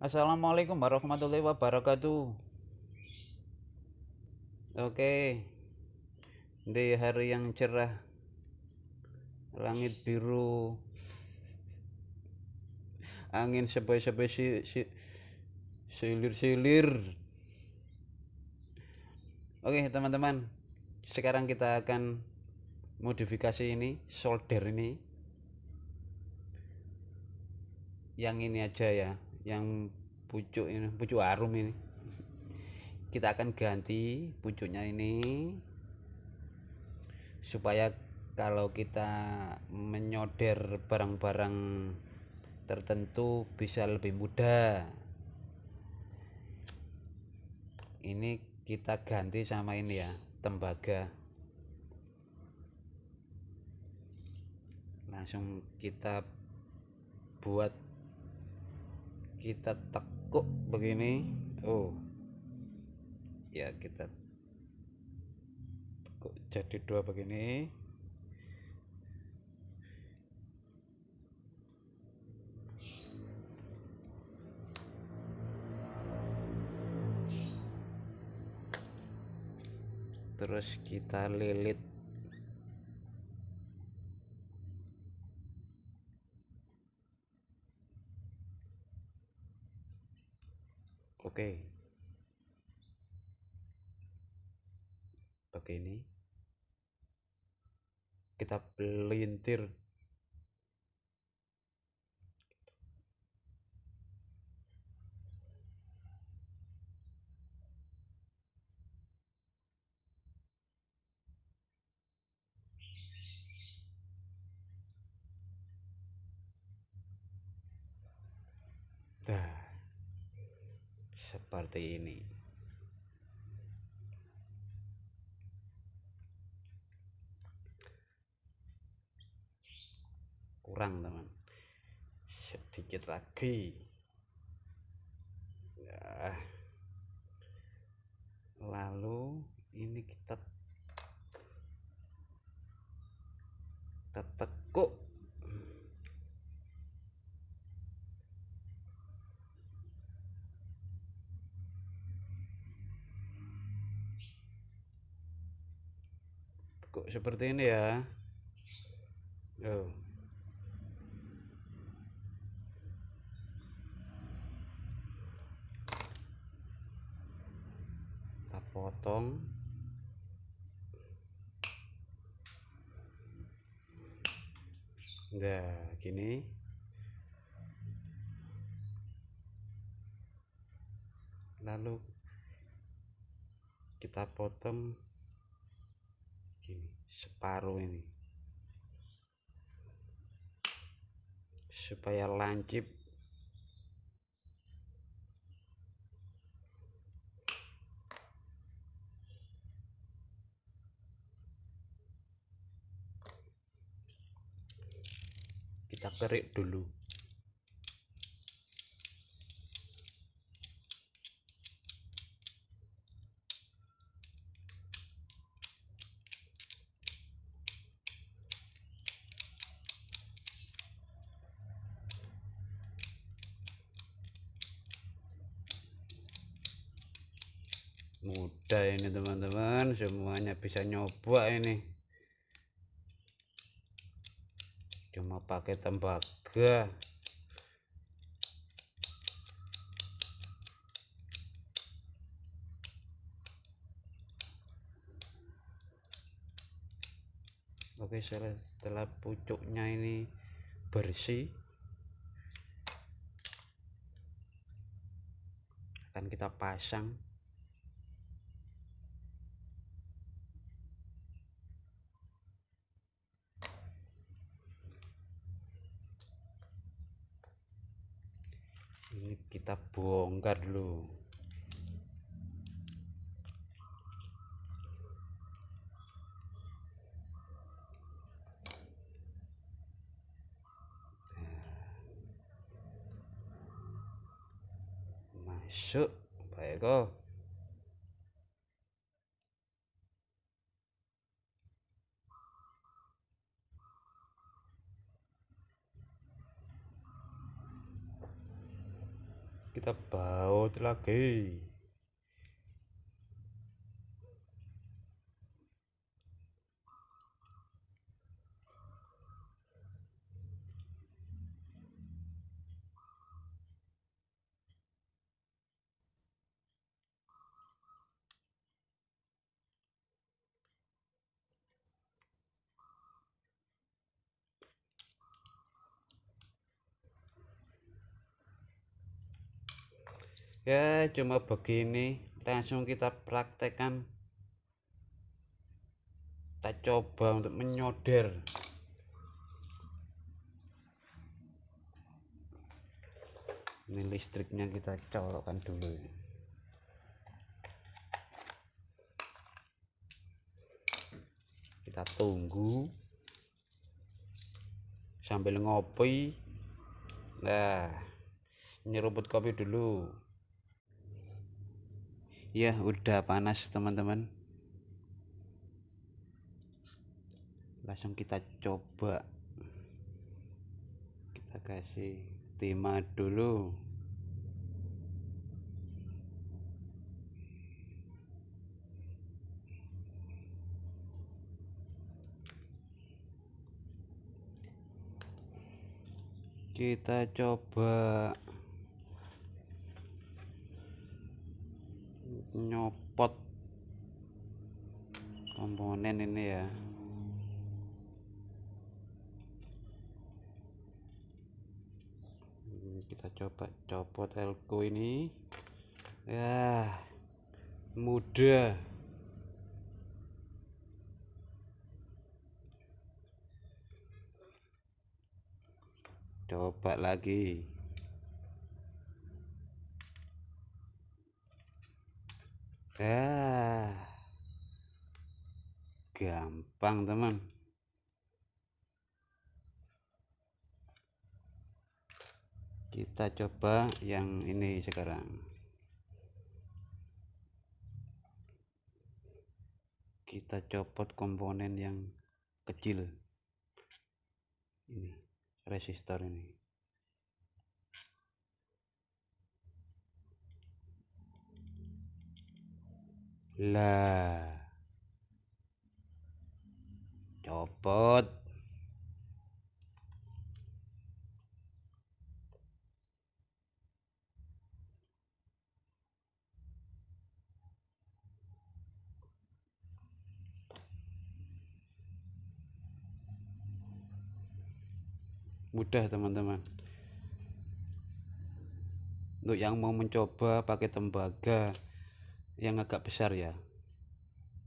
Assalamualaikum warahmatullahi wabarakatuh. Oke. Di hari yang cerah langit biru angin sepoi-sepoi si, si, silir-silir. Oke, teman-teman. Sekarang kita akan modifikasi ini, solder ini. Yang ini aja ya yang pucuk ini pucuk arum ini kita akan ganti pucuknya ini supaya kalau kita menyoder barang-barang tertentu bisa lebih mudah ini kita ganti sama ini ya tembaga langsung kita buat kita tekuk begini oh ya kita tekuk jadi dua begini terus kita lilit Oke. Pakai ini. Kita pelintir. Dah seperti ini kurang teman sedikit lagi ya. lalu ini kita kok seperti ini ya oh. kita potong nah gini lalu kita potong separuh ini supaya lancip kita kerik dulu ada ini teman-teman semuanya bisa nyoba ini cuma pakai tembaga oke setelah pucuknya ini bersih akan kita pasang ini kita bongkar dulu nah. masuk baik kita baut lagi ya cuma begini langsung kita praktekkan kita coba untuk menyoder ini listriknya kita colokkan dulu ya. kita tunggu sambil ngopi nah ini nyeruput kopi dulu ya udah panas teman-teman langsung kita coba kita kasih timah dulu kita coba nyopot komponen ini ya kita coba copot elko ini ya mudah coba lagi Dah. Gampang, teman. Kita coba yang ini sekarang. Kita copot komponen yang kecil. Ini resistor ini. lah copot mudah teman-teman untuk yang mau mencoba pakai tembaga yang agak besar ya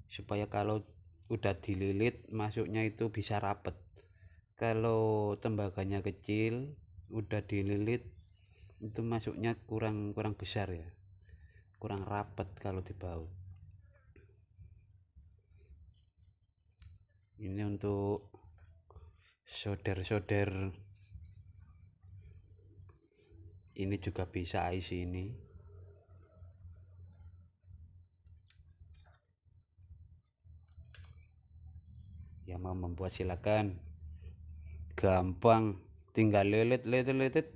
supaya kalau udah dililit masuknya itu bisa rapet kalau tembaganya kecil udah dililit itu masuknya kurang kurang besar ya kurang rapet kalau dibaut ini untuk solder-solder ini juga bisa IC ini yang mau membuat silakan gampang tinggal lilit lilit lilit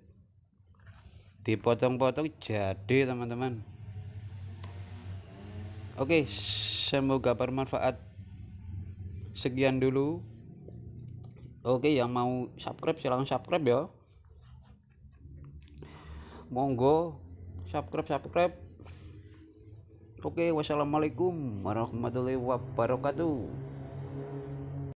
dipotong-potong jadi teman-teman oke semoga bermanfaat sekian dulu oke yang mau subscribe silahkan subscribe ya monggo subscribe subscribe oke wassalamualaikum warahmatullahi wabarakatuh